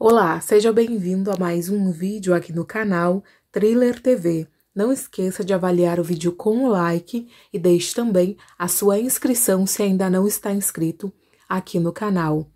Olá, seja bem-vindo a mais um vídeo aqui no canal Thriller TV. Não esqueça de avaliar o vídeo com um like e deixe também a sua inscrição se ainda não está inscrito aqui no canal.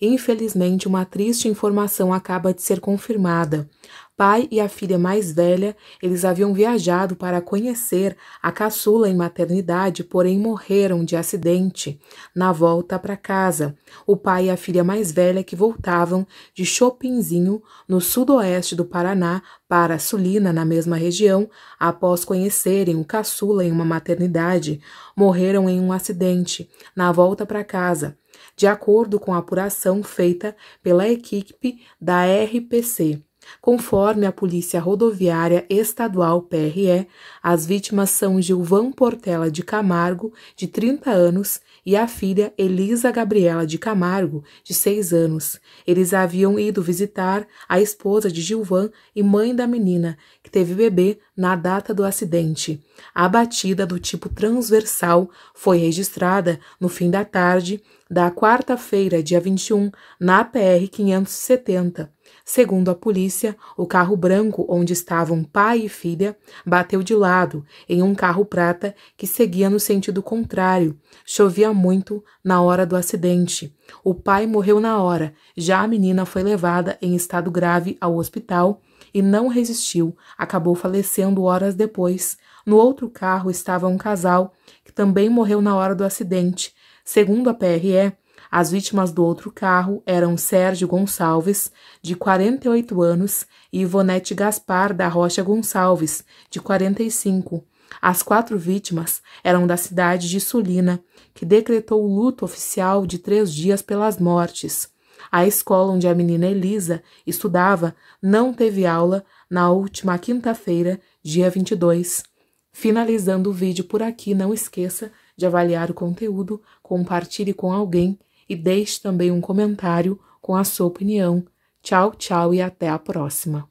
Infelizmente, uma triste informação acaba de ser confirmada. Pai e a filha mais velha, eles haviam viajado para conhecer a caçula em maternidade, porém morreram de acidente na volta para casa. O pai e a filha mais velha que voltavam de Chopinzinho, no sudoeste do Paraná, para Sulina, na mesma região, após conhecerem o caçula em uma maternidade, morreram em um acidente na volta para casa de acordo com a apuração feita pela equipe da RPC. Conforme a Polícia Rodoviária Estadual PRE, as vítimas são Gilvão Portela de Camargo, de 30 anos, e a filha Elisa Gabriela de Camargo, de 6 anos. Eles haviam ido visitar a esposa de Gilvan e mãe da menina, que teve bebê na data do acidente. A batida do tipo transversal foi registrada no fim da tarde da quarta-feira, dia 21, na PR 570 Segundo a polícia, o carro branco onde estavam pai e filha bateu de lado em um carro prata que seguia no sentido contrário. Chovia muito na hora do acidente. O pai morreu na hora, já a menina foi levada em estado grave ao hospital e não resistiu, acabou falecendo horas depois. No outro carro estava um casal que também morreu na hora do acidente. Segundo a PRE, as vítimas do outro carro eram Sérgio Gonçalves, de 48 anos, e Ivonete Gaspar da Rocha Gonçalves, de 45. As quatro vítimas eram da cidade de Sulina, que decretou luto oficial de três dias pelas mortes. A escola onde a menina Elisa estudava não teve aula na última quinta-feira, dia 22. Finalizando o vídeo por aqui, não esqueça de avaliar o conteúdo, compartilhe com alguém e deixe também um comentário com a sua opinião. Tchau, tchau e até a próxima!